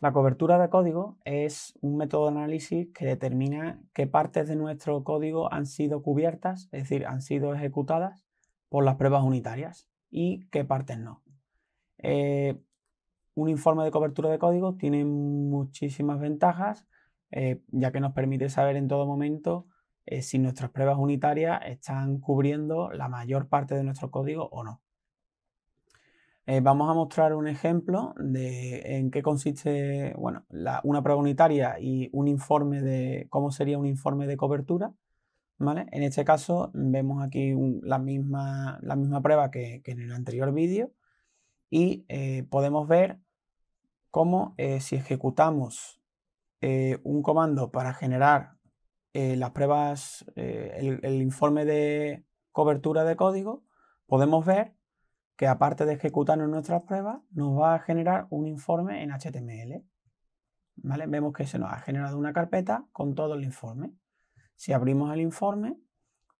La cobertura de código es un método de análisis que determina qué partes de nuestro código han sido cubiertas, es decir, han sido ejecutadas por las pruebas unitarias y qué partes no. Eh, un informe de cobertura de código tiene muchísimas ventajas, eh, ya que nos permite saber en todo momento eh, si nuestras pruebas unitarias están cubriendo la mayor parte de nuestro código o no. Eh, vamos a mostrar un ejemplo de en qué consiste bueno, una prueba unitaria y un informe de cómo sería un informe de cobertura. En este caso vemos aquí la, misma, la, misma, prueba que, en el anterior vídeo y eh, podemos ver cómo eh, si ejecutamos un comando para generar las pruebas, el informe de cobertura de código, podemos ver que aparte de ejecutarnos nuestras pruebas, nos va a generar un informe en HTML. ¿Vale? Vemos que se nos ha generado una carpeta con todo el informe. Si abrimos el informe,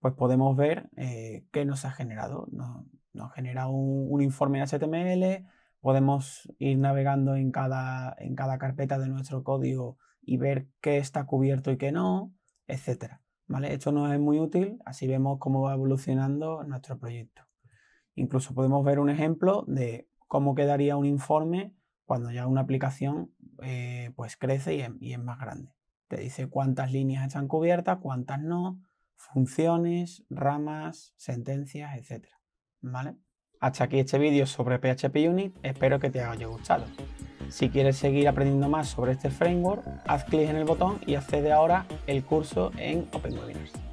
pues podemos ver eh, qué nos ha generado. Nos, nos genera un, informe en HTML, podemos ir navegando en cada, en cada carpeta de nuestro código y ver qué está cubierto y qué no, etc. ¿Vale? Esto nos es muy útil, así vemos cómo va evolucionando nuestro proyecto. Incluso podemos ver un ejemplo de cómo quedaría un informe cuando ya una aplicación eh, pues crece y es, más grande. Te dice cuántas líneas están cubiertas, cuántas no, funciones, ramas, sentencias, etc. ¿Vale? Hasta aquí este vídeo sobre PHP Unit, espero que te haya gustado. Si quieres seguir aprendiendo más sobre este framework, haz clic en el botón y accede ahora el curso en OpenWebinars.